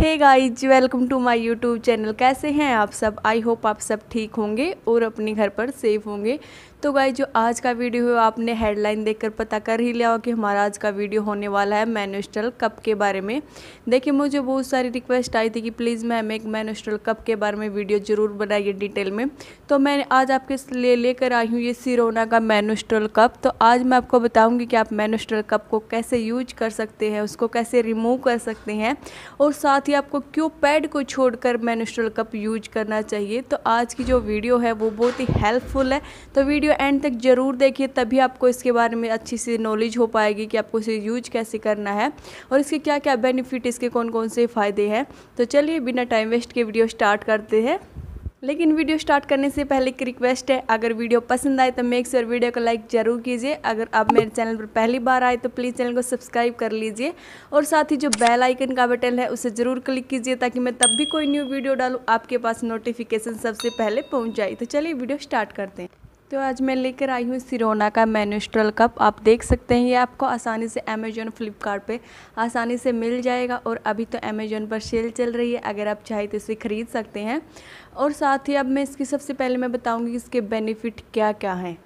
hey guys welcome to my YouTube channel कैसे हैं आप सब आई होप आप सब ठीक होंगे और अपने घर पर सेफ होंगे तो गाई जो आज का वीडियो है आपने हेडलाइन देखकर पता कर ही लिया हो कि हमारा आज का वीडियो होने वाला है मैनुस्टल कप के बारे में देखिए मुझे बहुत सारी रिक्वेस्ट आई थी कि प्लीज़ मैम एक मैनुस्टल कप के बारे में वीडियो ज़रूर बनाइए डिटेल में तो मैं आज आपके लिए लेकर आई हूँ ये सिरोना का मैनुस्टल कप तो आज मैं आपको बताऊँगी कि आप मैनुस्टल कप को कैसे यूज कर सकते हैं उसको कैसे रिमूव कर सकते हैं और साथ ही आपको क्यों पैड को छोड़कर मैनुस्टल कप यूज करना चाहिए तो आज की जो वीडियो है वो बहुत ही हेल्पफुल है तो वीडियो वीडियो एंड तक ज़रूर देखिए तभी आपको इसके बारे में अच्छी सी नॉलेज हो पाएगी कि आपको इसे यूज कैसे करना है और इसके क्या क्या बेनिफिट इसके कौन कौन से फ़ायदे हैं तो चलिए बिना टाइम वेस्ट के वीडियो स्टार्ट करते हैं लेकिन वीडियो स्टार्ट करने से पहले एक रिक्वेस्ट है अगर वीडियो पसंद आए तो मेक श्योर वीडियो को लाइक ज़रूर कीजिए अगर आप मेरे चैनल पर पहली बार आए तो प्लीज़ चैनल को सब्सक्राइब कर लीजिए और साथ ही जो बेल आइकन का बटन है उसे ज़रूर क्लिक कीजिए ताकि मैं तब भी कोई न्यू वीडियो डालूँ आपके पास नोटिफिकेशन सबसे पहले पहुँच जाए तो चलिए वीडियो स्टार्ट करते हैं तो आज मैं लेकर आई हूँ सिरोना का मैनुस्ट्रल कप आप देख सकते हैं ये आपको आसानी से अमेजोन फ्लिपकार्ट पे आसानी से मिल जाएगा और अभी तो अमेजोन पर सेल चल रही है अगर आप चाहें तो इसे ख़रीद सकते हैं और साथ ही अब मैं इसकी सबसे पहले मैं बताऊँगी इसके बेनिफिट क्या क्या हैं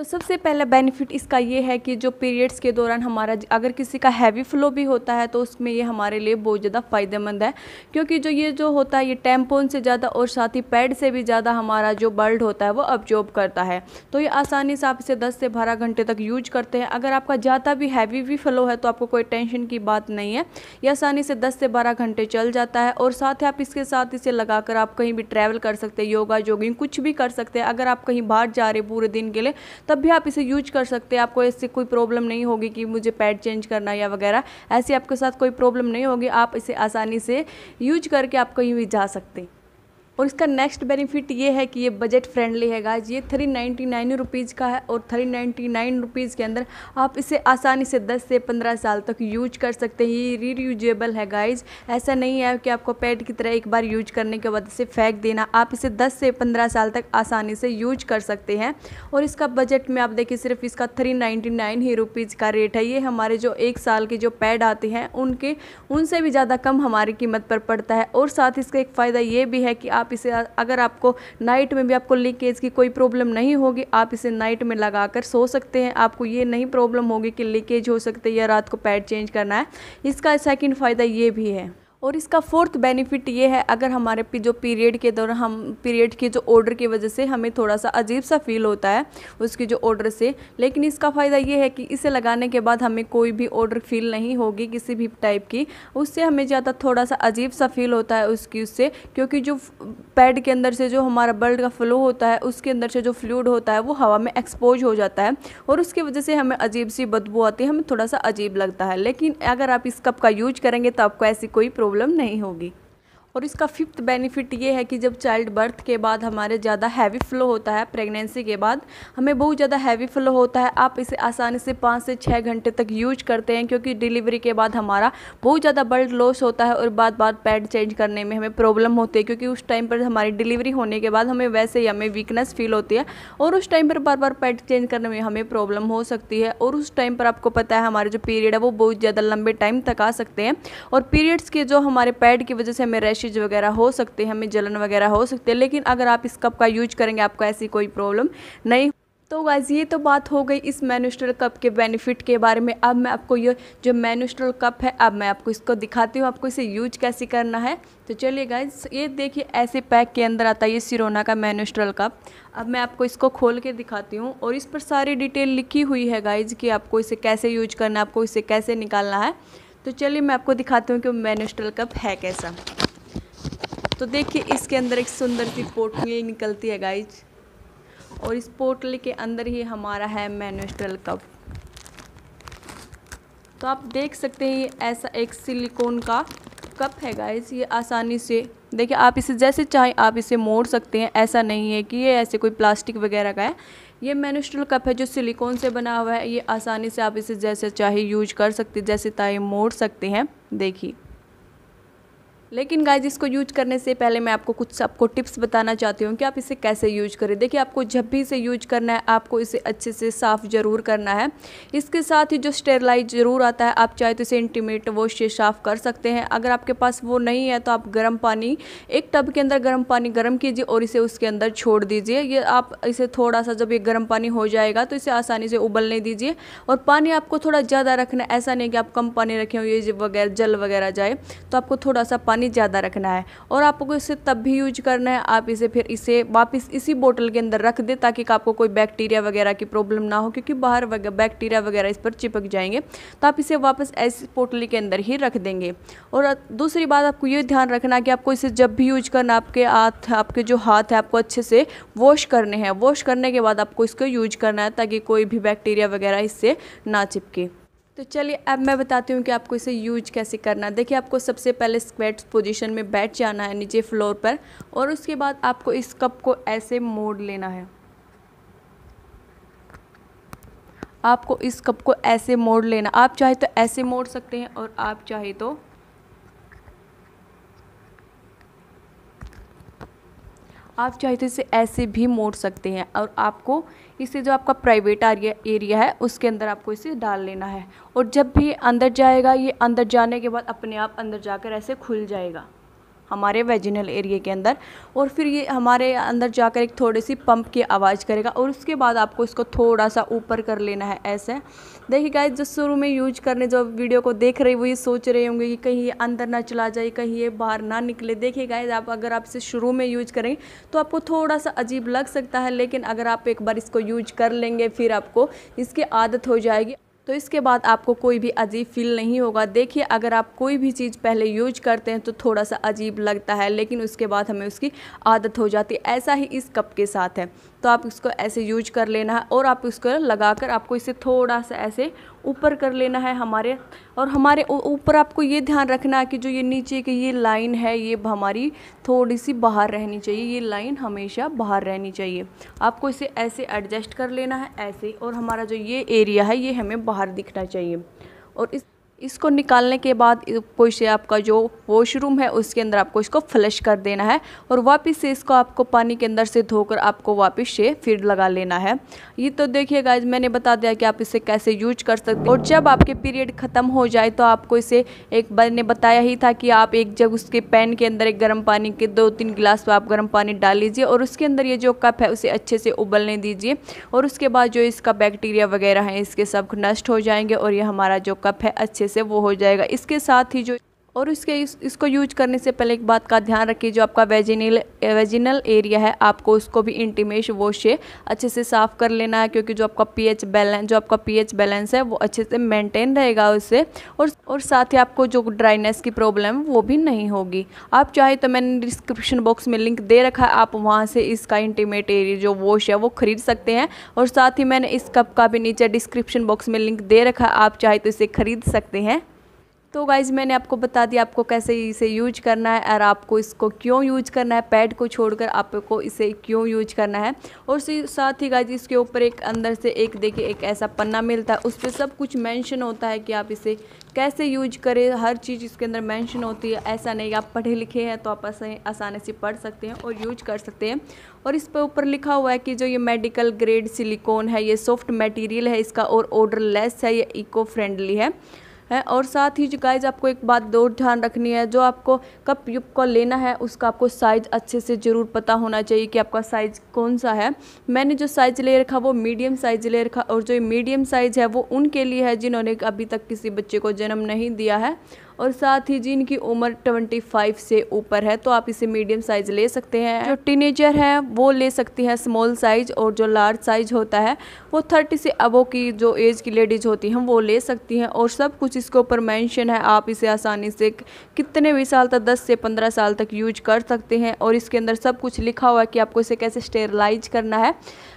तो सबसे पहला बेनिफिट इसका ये है कि जो पीरियड्स के दौरान हमारा अगर किसी का हैवी फ्लो भी होता है तो उसमें ये हमारे लिए बहुत ज़्यादा फ़ायदेमंद है क्योंकि जो ये जो होता है ये टेम्पोन से ज़्यादा और साथ ही पैड से भी ज़्यादा हमारा जो बल्ड होता है वो अब्जॉर्ब करता है तो ये आसानी से आप इसे दस से बारह घंटे तक यूज करते हैं अगर आपका ज़्यादा भी हैवी भी फ्लो है तो आपको कोई टेंशन की बात नहीं है ये आसानी से दस से बारह घंटे चल जाता है और साथ ही आप इसके साथ इसे लगा आप कहीं भी ट्रैवल कर सकते हैं योगा जोगिंग कुछ भी कर सकते हैं अगर आप कहीं बाहर जा रहे पूरे दिन के लिए तब भी आप इसे यूज कर सकते हैं आपको इससे कोई प्रॉब्लम नहीं होगी कि मुझे पैड चेंज करना या वगैरह ऐसी आपके साथ कोई प्रॉब्लम नहीं होगी आप इसे आसानी से यूज करके आप कहीं भी जा सकते हैं और इसका नेक्स्ट बेनिफिट ये है कि ये बजट फ्रेंडली है गाइज ये थ्री नाइन्टी नाइन रुपीज़ का है और थ्री नाइन्टी नाइन रुपीज़ के अंदर आप इसे आसानी से दस से पंद्रह साल तक यूज कर सकते हैं ये यूजेबल है गाइज ऐसा नहीं है कि आपको पैड की तरह एक बार यूज करने के बाद इसे फेंक देना आप इसे दस से पंद्रह साल तक आसानी से यूज कर सकते हैं और इसका बजट में आप देखिए सिर्फ इसका थ्री नाइन्टी नाइन ही रुपीज़ का रेट है ये हमारे जो एक साल के जो पैड आते हैं उनके उनसे भी ज़्यादा कम हमारी कीमत पर पड़ता है और साथ इसका एक फ़ायदा ये भी है कि आप आप इसे अगर आपको नाइट में भी आपको लीकेज की कोई प्रॉब्लम नहीं होगी आप इसे नाइट में लगा कर सो सकते हैं आपको ये नहीं प्रॉब्लम होगी कि लीकेज हो सकती है या रात को पैड चेंज करना है इसका सेकेंड फ़ायदा ये भी है और इसका फोर्थ बेनिफिट ये है अगर हमारे जो पीरियड के दौरान हम पीरियड के जो ऑर्डर की वजह से हमें थोड़ा सा अजीब सा फील होता है उसकी जो ऑर्डर से लेकिन इसका फ़ायदा ये है कि इसे लगाने के बाद हमें कोई भी ऑर्डर फील नहीं होगी किसी भी टाइप की उससे हमें ज़्यादा थोड़ा सा अजीब सा फील होता है उसकी उससे क्योंकि जो पैड के अंदर से जो हमारा ब्लड का फ्लो होता है उसके अंदर से जो फ्लूड होता है वो हवा में एक्सपोज हो जाता है और उसकी वजह से हमें अजीब सी बदबू आती है हमें थोड़ा सा अजीब लगता है लेकिन अगर आप इस कप का यूज करेंगे तो आपको ऐसी कोई प्रॉब्लम प्रॉब्लम नहीं होगी और इसका फिफ्थ बेनिफिट ये है कि जब चाइल्ड बर्थ के बाद हमारे ज़्यादा हैवी फ्लो होता है प्रेगनेंसी के बाद हमें बहुत ज़्यादा हैवी फ्लो होता है आप इसे आसानी से पाँच से छः घंटे तक यूज करते हैं क्योंकि डिलीवरी के बाद हमारा बहुत ज़्यादा ब्लड लॉस होता है और बार बार पैड चेंज करने में हमें प्रॉब्लम होती है क्योंकि उस टाइम पर हमारी डिलीवरी होने के बाद हमें वैसे ही हमें वीकनेस फील होती है और उस टाइम पर बार बार पैड चेंज करने में हमें प्रॉब्लम हो सकती है और उस टाइम पर आपको पता है हमारे जो पीरियड है वो बहुत ज़्यादा लंबे टाइम तक आ सकते हैं और पीरियड्स के जो हमारे पैड की वजह से हमें रेस्ट रैशेज वगैरह हो सकते हैं हमें जलन वगैरह हो सकते हैं लेकिन अगर आप इस कप का यूज करेंगे आपको ऐसी कोई प्रॉब्लम नहीं तो गाइज़ ये तो बात हो गई इस मैनुस्ट्रल कप के बेनिफिट के बारे में अब मैं आपको ये जो मैनुस्ट्रल कप है अब मैं आपको इसको दिखाती हूँ आपको इसे यूज कैसे करना है तो चलिए गाइज ये देखिए ऐसे पैक के अंदर आता है ये सिरोना का मैनुस्ट्रल कप अब मैं आपको इसको खोल के दिखाती हूँ और इस पर सारी डिटेल लिखी हुई है गाइज कि आपको इसे कैसे यूज करना है आपको इसे कैसे निकालना है तो चलिए मैं आपको दिखाती हूँ कि मैनुस्ट्रल कप है कैसा तो देखिए इसके अंदर एक सुंदर सी पोटली निकलती है गाइज और इस पोटली के अंदर ही हमारा है मैनुस्ट्रल कप तो आप देख सकते हैं ये ऐसा एक सिलिकॉन का कप है गाइज ये आसानी से देखिए आप इसे जैसे चाहें आप इसे मोड़ सकते हैं ऐसा नहीं है कि ये ऐसे कोई प्लास्टिक वगैरह का है ये मैनुस्ट्रल कप है जो सिलिकॉन से बना हुआ है ये आसानी से आप इसे जैसे चाहे यूज कर सकते जैसे चाहे मोड़ सकते हैं देखिए लेकिन गाइज इसको यूज करने से पहले मैं आपको कुछ आपको टिप्स बताना चाहती हूँ कि आप इसे कैसे यूज करें देखिए आपको जब भी इसे यूज करना है आपको इसे अच्छे से साफ़ ज़रूर करना है इसके साथ ही जो स्टेरलाइज ज़रूर आता है आप चाहे तो इसे इंटीमेट वॉश से साफ़ कर सकते हैं अगर आपके पास वो नहीं है तो आप गर्म पानी एक टब के अंदर गर्म पानी गर्म कीजिए और इसे उसके अंदर छोड़ दीजिए ये आप इसे थोड़ा सा जब ये गर्म पानी हो जाएगा तो इसे आसानी से उबलने दीजिए और पानी आपको थोड़ा ज़्यादा रखना ऐसा नहीं कि आप कम पानी रखें ये वगैरह जल वगैरह जाए तो आपको थोड़ा सा पानी पानी ज़्यादा रखना है और आपको इसे तब भी यूज करना है आप इसे फिर इसे वापस इसी बोतल के अंदर रख दें ताकि आपको कोई बैक्टीरिया वगैरह की प्रॉब्लम ना हो क्योंकि बाहर बैक्टीरिया वगैरह इस पर चिपक जाएंगे तो आप इसे वापस ऐसी पोटली के अंदर ही रख देंगे और दूसरी बात आपको ये ध्यान रखना कि आपको इसे जब भी यूज करना आपके हाथ आपके जो हाथ है आपको अच्छे से वॉश करने हैं वॉश करने के बाद आपको इसको यूज करना है ताकि कोई भी बैक्टीरिया वगैरह इससे ना चिपके तो चलिए अब मैं बताती हूँ कि आपको इसे यूज कैसे करना है देखिए आपको सबसे पहले स्क्वेट पोजीशन में बैठ जाना है नीचे फ्लोर पर और उसके बाद आपको इस कप को ऐसे मोड़ लेना है आपको इस कप को ऐसे मोड़ लेना आप चाहे तो ऐसे मोड़ सकते हैं और आप चाहे तो आप चाहे तो इसे ऐसे भी मोड़ सकते हैं और आपको इसे जो आपका प्राइवेट आरिया एरिया है उसके अंदर आपको इसे डाल लेना है और जब भी अंदर जाएगा ये अंदर जाने के बाद अपने आप अंदर जाकर ऐसे खुल जाएगा हमारे वेजिनल एरिया के अंदर और फिर ये हमारे अंदर जाकर एक थोड़ी सी पंप की आवाज़ करेगा और उसके बाद आपको इसको थोड़ा सा ऊपर कर लेना है ऐसे देखिए गाइज जो शुरू में यूज करने जो वीडियो को देख रहे वो ये सोच रहे होंगे कि कहीं ये अंदर ना चला जाए कहीं ये बाहर ना निकले देखिए गाइज आप अगर आप इसे शुरू में यूज करेंगे तो आपको थोड़ा सा अजीब लग सकता है लेकिन अगर आप एक बार इसको यूज कर लेंगे फिर आपको इसकी आदत हो जाएगी तो इसके बाद आपको कोई भी अजीब फील नहीं होगा देखिए अगर आप कोई भी चीज़ पहले यूज करते हैं तो थोड़ा सा अजीब लगता है लेकिन उसके बाद हमें उसकी आदत हो जाती है ऐसा ही इस कप के साथ है तो आप इसको ऐसे यूज कर लेना है और आप इसको लगा कर आपको इसे थोड़ा सा ऐसे ऊपर कर लेना है हमारे और हमारे ऊपर आपको ये ध्यान रखना है कि जो ये नीचे की ये लाइन है ये हमारी थोड़ी सी बाहर रहनी चाहिए ये लाइन हमेशा बाहर रहनी चाहिए आपको इसे ऐसे एडजस्ट कर लेना है ऐसे और हमारा जो ये एरिया है ये हमें बाहर दिखना चाहिए और इस इसको निकालने के बाद कोई से आपका जो वॉशरूम है उसके अंदर आपको इसको फ्लश कर देना है और वापस से इसको आपको पानी के अंदर से धोकर आपको वापस से फिर लगा लेना है ये तो देखिए गाइज मैंने बता दिया कि आप इसे कैसे यूज कर सकते हैं और जब आपके पीरियड ख़त्म हो जाए तो आपको इसे एक बार ने बताया ही था कि आप एक जब उसके पैन के अंदर एक गर्म पानी के दो तीन गिलास आप गर्म पानी डाल लीजिए और उसके अंदर ये जो कप है उसे अच्छे से उबलने दीजिए और उसके बाद जो इसका बैक्टीरिया वगैरह है इसके सब नष्ट हो जाएंगे और ये हमारा जो कप है अच्छे से वो हो जाएगा इसके साथ ही जो और इसके इस, इसको यूज करने से पहले एक बात का ध्यान रखिए जो आपका वेजिनल वेजिनल एरिया है आपको उसको भी इंटीमेश वॉश से अच्छे से साफ़ कर लेना है क्योंकि जो आपका पीएच बैलेंस जो आपका पीएच बैलेंस है वो अच्छे से मेंटेन रहेगा उससे और और साथ ही आपको जो ड्राइनेस की प्रॉब्लम वो भी नहीं होगी आप चाहे तो मैंने डिस्क्रिप्शन बॉक्स में लिंक दे रखा है आप वहाँ से इसका इंटीमेट एरिया जो वॉश है वो खरीद सकते हैं और साथ ही मैंने इस कप का भी नीचे डिस्क्रिप्शन बॉक्स में लिंक दे रखा है आप चाहे तो इसे खरीद सकते हैं तो गाइज़ मैंने आपको बता दिया आपको कैसे इसे यूज करना है और आपको इसको क्यों यूज करना है पैड को छोड़कर आपको इसे क्यों यूज करना है और साथ ही गाइज इसके ऊपर एक अंदर से एक देखिए एक ऐसा पन्ना मिलता है उस पर सब कुछ मेंशन होता है कि आप इसे कैसे यूज करें हर चीज़ इसके अंदर मेंशन होती है ऐसा नहीं आप पढ़े लिखे हैं तो आप आसानी से पढ़ सकते हैं और यूज कर सकते हैं और इस पर ऊपर लिखा हुआ है कि जो ये मेडिकल ग्रेड सिलिकॉन है ये सॉफ्ट मटेरियल है इसका और ऑर्डर है ये इको फ्रेंडली है है और साथ ही जो गाइज आपको एक बात और ध्यान रखनी है जो आपको कप युप का लेना है उसका आपको साइज़ अच्छे से ज़रूर पता होना चाहिए कि आपका साइज़ कौन सा है मैंने जो साइज़ ले रखा वो मीडियम साइज़ ले रखा और जो मीडियम साइज़ है वो उनके लिए है जिन्होंने अभी तक किसी बच्चे को जन्म नहीं दिया है और साथ ही जिनकी उम्र 25 से ऊपर है तो आप इसे मीडियम साइज़ ले सकते हैं जो टीनेजर है वो ले सकती है स्मॉल साइज़ और जो लार्ज साइज़ होता है वो थर्टी से अबो की जो एज की लेडीज़ होती हैं वो ले सकती हैं और सब कुछ इसके ऊपर मैंशन है आप इसे आसानी से कितने भी साल तक दस से पंद्रह साल तक यूज कर सकते हैं और इसके अंदर सब कुछ लिखा हुआ है कि आपको इसे कैसे स्टेरलाइज करना है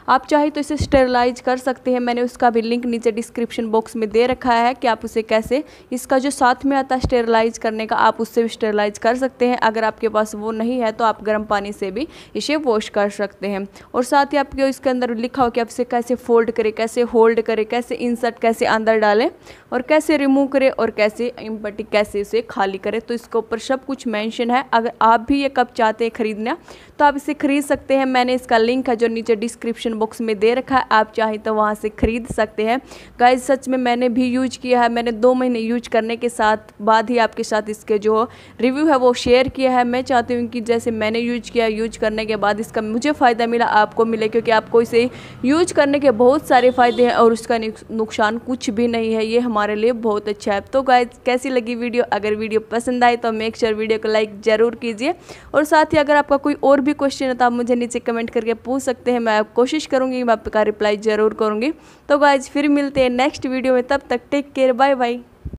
आप चाहे तो इसे स्टेरलाइज कर सकते हैं मैंने उसका भी लिंक नीचे डिस्क्रिप्शन बॉक्स में दे रखा है कि आप उसे कैसे इसका जो साथ में आता है स्टेरलाइज करने का आप उससे भी स्टेरलाइज कर सकते हैं अगर आपके पास वो नहीं है तो आप गर्म पानी से भी इसे वॉश कर सकते हैं और साथ ही आपके इसके अंदर लिखा हो कि आप इसे कैसे फोल्ड करें कैसे होल्ड करें कैसे इंसर्ट कैसे अंदर डालें और कैसे रिमूव करें और कैसे इम्पटी कैसे इसे खाली करें तो इसके ऊपर सब कुछ मैंशन है अगर आप भी ये कप चाहते हैं ख़रीदना दोस्तों आप इसे खरीद सकते हैं मैंने इसका लिंक है जो नीचे डिस्क्रिप्शन बॉक्स में दे रखा है आप चाहें तो वहाँ से ख़रीद सकते हैं गाइज सच में मैंने भी यूज किया है मैंने दो महीने यूज करने के साथ बाद ही आपके साथ इसके जो रिव्यू है वो शेयर किया है मैं चाहती हूँ कि जैसे मैंने यूज किया यूज करने के बाद इसका मुझे फ़ायदा मिला आपको मिले क्योंकि आपको इसे यूज करने के बहुत सारे फ़ायदे हैं और उसका नुकसान कुछ भी नहीं है ये हमारे लिए बहुत अच्छा है तो गाइज कैसी लगी वीडियो अगर वीडियो पसंद आए तो मेक श्योर वीडियो को लाइक ज़रूर कीजिए और साथ ही अगर आपका कोई और भी भी क्वेश्चन है तो आप मुझे नीचे कमेंट करके पूछ सकते हैं मैं कोशिश करूँगी मैं आपका रिप्लाई ज़रूर करूँगी तो गाइज फिर मिलते हैं नेक्स्ट वीडियो में तब तक टेक केयर बाय बाय